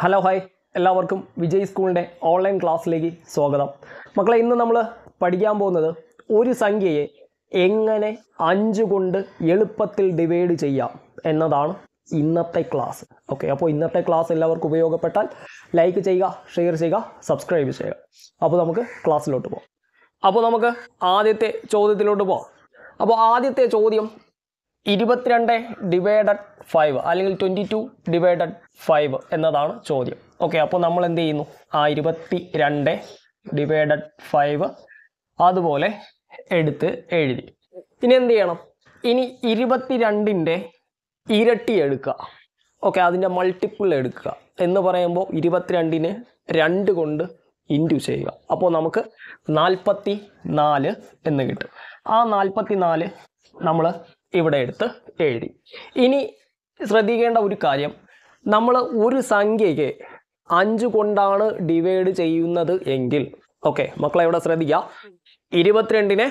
hello hi എല്ലാവർക്കും വിജയ് സ്കൂളിൻ്റെ online ക്ലാസ്സിലേക്ക് സ്വാഗതം മക്കളെ ഇന്ന് നമ്മൾ പഠിക്കാൻ പോകുന്നത് ഒരു സംഖ്യയെ എങ്ങനെ അഞ്ച് കൊണ്ട് എളുപ്പത്തിൽ ഡിവൈഡ് ചെയ്യാം എന്നതാണ് ഇന്നത്തെ ക്ലാസ് ഓക്കെ അപ്പോൾ ഇന്നത്തെ ക്ലാസ് എല്ലാവർക്കും ഉപയോഗപ്പെട്ടാൽ ലൈക്ക് ചെയ്യുക ഷെയർ ചെയ്യുക സബ്സ്ക്രൈബ് ചെയ്യുക അപ്പോൾ നമുക്ക് ക്ലാസ്സിലോട്ട് പോകാം അപ്പോൾ നമുക്ക് ആദ്യത്തെ ചോദ്യത്തിലോട്ട് പോകാം അപ്പോൾ ആദ്യത്തെ ചോദ്യം ഇരുപത്തിരണ്ട് ഡിവൈഡഡ് ഫൈവ് അല്ലെങ്കിൽ ട്വൻറ്റി ടു ഡിവൈഡഡ് ഫൈവ് എന്നതാണ് ചോദ്യം ഓക്കെ അപ്പോൾ നമ്മൾ എന്ത് ചെയ്യുന്നു ആ ഇരുപത്തി രണ്ട് ഡിവൈഡഡ് ഫൈവ് അതുപോലെ എടുത്ത് എഴുതി ഇനി എന്ത് ചെയ്യണം ഇനി ഇരുപത്തിരണ്ടിൻ്റെ ഇരട്ടി എടുക്കുക ഓക്കെ അതിൻ്റെ മൾട്ടിപ്പിൾ എടുക്കുക എന്ന് പറയുമ്പോൾ ഇരുപത്തിരണ്ടിന് രണ്ട് കൊണ്ട് ഇൻറ്റു ചെയ്യുക അപ്പോൾ നമുക്ക് നാൽപ്പത്തി നാല് എന്ന് കിട്ടും ആ നാൽപ്പത്തി നാല് നമ്മൾ ഇവിടെ എടുത്ത് എഴുതി ഇനി ശ്രദ്ധിക്കേണ്ട ഒരു കാര്യം നമ്മൾ ഒരു സംഖ്യയ്ക്ക് അഞ്ച് കൊണ്ടാണ് ഡിവൈഡ് ചെയ്യുന്നത് എങ്കിൽ ഓക്കെ മക്കളെ ഇവിടെ ശ്രദ്ധിക്കുക ഇരുപത്തിരണ്ടിനെ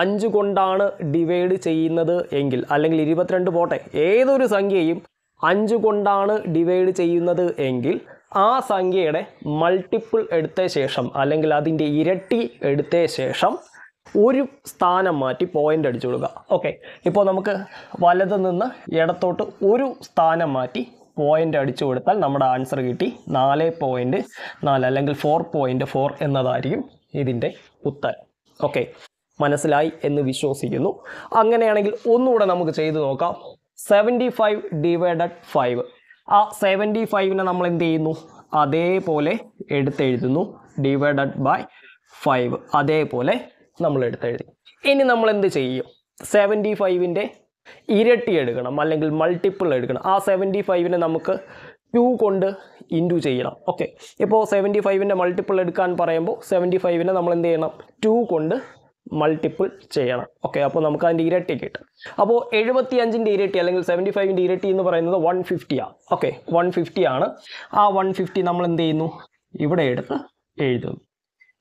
അഞ്ച് കൊണ്ടാണ് ഡിവൈഡ് ചെയ്യുന്നത് എങ്കിൽ അല്ലെങ്കിൽ ഇരുപത്തിരണ്ട് പോട്ടെ ഏതൊരു സംഖ്യയും അഞ്ച് കൊണ്ടാണ് ഡിവൈഡ് ചെയ്യുന്നത് എങ്കിൽ ആ സംഖ്യയുടെ മൾട്ടിപ്പിൾ എടുത്ത ശേഷം അല്ലെങ്കിൽ അതിൻ്റെ ഇരട്ടി എടുത്ത ശേഷം ഒരു സ്ഥാനം മാറ്റി പോയിൻ്റ് അടിച്ചു കൊടുക്കുക ഓക്കെ ഇപ്പോൾ നമുക്ക് വലത് നിന്ന് ഇടത്തോട്ട് ഒരു സ്ഥാനം മാറ്റി പോയിൻ്റ് അടിച്ചു കൊടുത്താൽ നമ്മുടെ ആൻസർ കിട്ടി നാല് പോയിൻറ്റ് നാല് അല്ലെങ്കിൽ ഫോർ പോയിൻറ്റ് ഫോർ എന്നതായിരിക്കും ഇതിൻ്റെ ഉത്തരം ഓക്കെ മനസ്സിലായി എന്ന് വിശ്വസിക്കുന്നു അങ്ങനെയാണെങ്കിൽ ഒന്നുകൂടെ നമുക്ക് ചെയ്തു നോക്കാം സെവൻറ്റി ഫൈവ് ഡിവൈഡഡ് ഫൈവ് ആ സെവൻറ്റി ഫൈവിനെ നമ്മൾ എന്ത് ചെയ്യുന്നു അതേപോലെ എടുത്തെഴുതുന്നു ഡിവൈഡഡ് ബൈ ഫൈവ് അതേപോലെ നമ്മൾ എടുത്തെഴുതി ഇനി നമ്മൾ എന്ത് ചെയ്യും സെവൻറ്റി ഫൈവിൻ്റെ ഇരട്ടി എടുക്കണം അല്ലെങ്കിൽ മൾട്ടിപ്പിൾ എടുക്കണം ആ സെവൻറ്റി ഫൈവിനെ നമുക്ക് ടു കൊണ്ട് ഇൻറ്റു ചെയ്യണം ഓക്കെ ഇപ്പോൾ സെവൻറ്റി ഫൈവിൻ്റെ മൾട്ടിപ്പിൾ എടുക്കാൻ പറയുമ്പോൾ സെവൻറ്റി ഫൈവിനെ നമ്മൾ എന്ത് ചെയ്യണം ടു കൊണ്ട് മൾട്ടിപ്പിൾ ചെയ്യണം ഓക്കെ അപ്പോൾ നമുക്ക് അതിൻ്റെ ഇരട്ടി കിട്ടും അപ്പോൾ എഴുപത്തി അഞ്ചിൻ്റെ ഇരട്ടി അല്ലെങ്കിൽ സെവൻറ്റി ഫൈവിൻ്റെ ഇരട്ടി എന്ന് പറയുന്നത് വൺ ഫിഫ്റ്റിയാണ് ഓക്കെ വൺ ഫിഫ്റ്റിയാണ് ആ വൺ ഫിഫ്റ്റി നമ്മൾ എന്ത് ചെയ്യുന്നു ഇവിടെ എടുത്ത് എഴുതുന്നു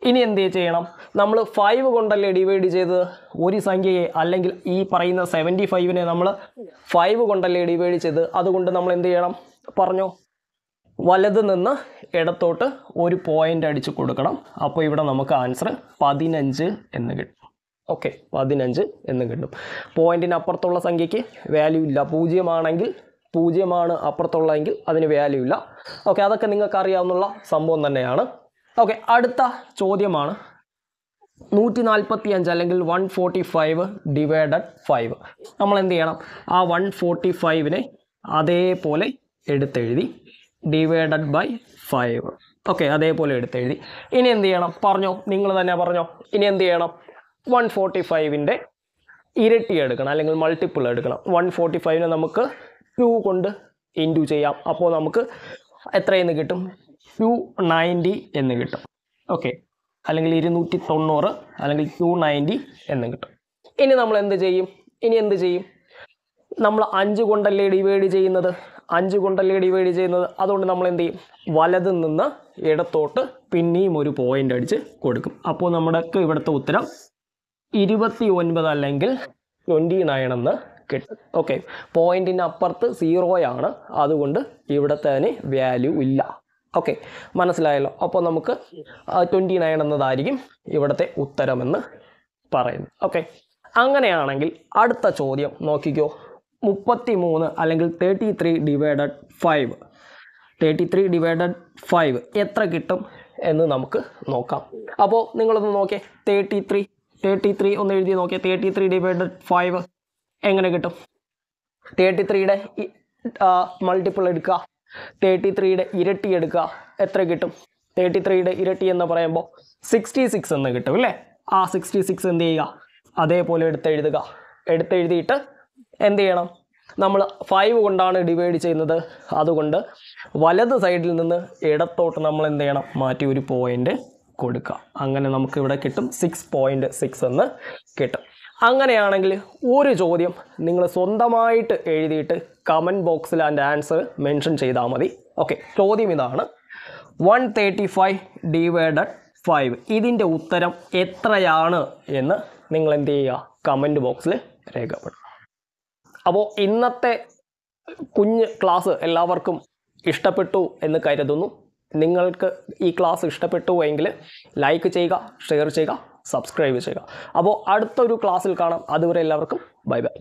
ഇനി എന്ത് ചെയ്യണം നമ്മൾ ഫൈവ് കൊണ്ടല്ലേ ഡിവൈഡ് ചെയ്തത് ഒരു സംഖ്യയെ അല്ലെങ്കിൽ ഈ പറയുന്ന സെവൻറ്റി ഫൈവിനെ നമ്മൾ ഫൈവ് കൊണ്ടല്ലേ ഡിവൈഡ് ചെയ്ത് അതുകൊണ്ട് നമ്മൾ എന്ത് ചെയ്യണം പറഞ്ഞു വലത് നിന്ന് ഇടത്തോട്ട് ഒരു പോയിൻ്റ് അടിച്ച് കൊടുക്കണം അപ്പോൾ ഇവിടെ നമുക്ക് ആൻസർ പതിനഞ്ച് എന്ന് കിട്ടും ഓക്കെ പതിനഞ്ച് എന്ന് കിട്ടും പോയിൻറ്റിന് അപ്പുറത്തുള്ള സംഖ്യയ്ക്ക് വാല്യൂ ഇല്ല പൂജ്യമാണെങ്കിൽ പൂജ്യമാണ് അപ്പുറത്തുള്ളതെങ്കിൽ അതിന് വാല്യൂ ഇല്ല ഓക്കെ അതൊക്കെ നിങ്ങൾക്ക് അറിയാവുന്ന സംഭവം തന്നെയാണ് ഓക്കെ അടുത്ത ചോദ്യമാണ് നൂറ്റി നാൽപ്പത്തി അഞ്ച് അല്ലെങ്കിൽ one forty five divided five നമ്മൾ എന്ത് ചെയ്യണം ആ വൺ ഫോർട്ടി ഫൈവിനെ അതേപോലെ എടുത്തെഴുതി ഡിവൈഡഡ് ബൈ ഫൈവ് ഓക്കെ അതേപോലെ എടുത്തെഴുതി ഇനി എന്ത് ചെയ്യണം പറഞ്ഞോ നിങ്ങൾ തന്നെ പറഞ്ഞോ ഇനി എന്ത് ചെയ്യണം വൺ ഫോർട്ടി ഫൈവിൻ്റെ ഇരട്ടി എടുക്കണം അല്ലെങ്കിൽ മൾട്ടിപ്പിൾ എടുക്കണം വൺ ഫോർട്ടി ഫൈവിനെ നമുക്ക് ടു കൊണ്ട് ഇൻറ്റു ചെയ്യാം അപ്പോൾ നമുക്ക് എത്രയെന്ന് കിട്ടും ക്യു നയൻറ്റി എന്ന് കിട്ടും ഓക്കെ അല്ലെങ്കിൽ ഇരുന്നൂറ്റി തൊണ്ണൂറ് അല്ലെങ്കിൽ ക്യു നയൻറ്റി എന്ന് കിട്ടും ഇനി നമ്മൾ എന്ത് ചെയ്യും ഇനി എന്ത് ചെയ്യും നമ്മൾ അഞ്ച് കൊണ്ടല്ലേ ഡിവൈഡ് ചെയ്യുന്നത് അഞ്ച് കൊണ്ടല്ലേ ഡിവൈഡ് ചെയ്യുന്നത് അതുകൊണ്ട് നമ്മൾ എന്ത് ചെയ്യും വലത് നിന്ന് ഇടത്തോട്ട് പിന്നെയും ഒരു പോയിൻ്റ് അടിച്ച് കൊടുക്കും അപ്പോൾ നമ്മുടെയൊക്കെ ഇവിടുത്തെ ഉത്തരം ഇരുപത്തി ഒൻപത് അല്ലെങ്കിൽ ട്വൻറ്റി നയൻ എന്ന് കിട്ടും ഓക്കെ പോയിൻറ്റിൻ്റെ അപ്പുറത്ത് സീറോയാണ് അതുകൊണ്ട് ഇവിടുത്തെ അതിന് വാല്യൂ ഇല്ല ഓക്കെ മനസ്സിലായല്ലോ അപ്പോൾ നമുക്ക് ട്വൻറ്റി നയൻ എന്നതായിരിക്കും ഇവിടുത്തെ ഉത്തരമെന്ന് പറയുന്നത് ഓക്കെ അങ്ങനെയാണെങ്കിൽ അടുത്ത ചോദ്യം നോക്കിക്കോ മുപ്പത്തി മൂന്ന് അല്ലെങ്കിൽ thirty three divided five thirty three divided five എത്ര കിട്ടും എന്ന് നമുക്ക് നോക്കാം അപ്പോൾ നിങ്ങളൊന്ന് നോക്കിയേ തേർട്ടി ത്രീ തേർട്ടി ത്രീ ഒന്ന് എഴുതി നോക്കിയാൽ തേർട്ടി ത്രീ ഡിവൈഡഡ് ഫൈവ് എങ്ങനെ കിട്ടും തേർട്ടി ത്രീയുടെ മൾട്ടിപ്പിൾ എടുക്കുക തേർട്ടി ത്രീയുടെ ഇരട്ടി എടുക്കുക എത്ര കിട്ടും തേർട്ടി ത്രീയുടെ ഇരട്ടി എന്ന് പറയുമ്പോൾ സിക്സ്റ്റി സിക്സ് എന്ന് കിട്ടും അല്ലേ ആ സിക്സ്റ്റി സിക്സ് എന്ത് ചെയ്യുക അതേപോലെ എടുത്തെഴുതുക എടുത്തെഴുതിയിട്ട് എന്ത് ചെയ്യണം നമ്മൾ ഫൈവ് കൊണ്ടാണ് ഡിവൈഡ് ചെയ്യുന്നത് അതുകൊണ്ട് വലത് സൈഡിൽ നിന്ന് ഇടത്തോട്ട് നമ്മൾ എന്ത് ചെയ്യണം മാറ്റി ഒരു പോയിൻ്റ് കൊടുക്കുക അങ്ങനെ നമുക്കിവിടെ കിട്ടും സിക്സ് പോയിൻറ്റ് സിക്സ് എന്ന് കിട്ടും അങ്ങനെയാണെങ്കിൽ ഒരു ചോദ്യം നിങ്ങൾ സ്വന്തമായിട്ട് എഴുതിയിട്ട് കമൻറ്റ് ബോക്സിൽ അതിൻ്റെ ആൻസർ മെൻഷൻ ചെയ്താൽ മതി ഓക്കെ ചോദ്യം ഇതാണ് one thirty five divide five ഇതിൻ്റെ ഉത്തരം എത്രയാണ് എന്ന് നിങ്ങൾ എന്ത് ചെയ്യുക കമൻറ്റ് ബോക്സിൽ രേഖപ്പെടുത്തുക അപ്പോൾ ഇന്നത്തെ കുഞ്ഞ് ക്ലാസ് എല്ലാവർക്കും ഇഷ്ടപ്പെട്ടു എന്ന് കരുതുന്നു നിങ്ങൾക്ക് ഈ ക്ലാസ് ഇഷ്ടപ്പെട്ടു എങ്കിൽ ലൈക്ക് ചെയ്യുക ഷെയർ ചെയ്യുക സബ്സ്ക്രൈബ് ചെയ്യുക അപ്പോൾ അടുത്തൊരു ക്ലാസ്സിൽ കാണാം അതുവരെ എല്ലാവർക്കും ബൈ ബൈ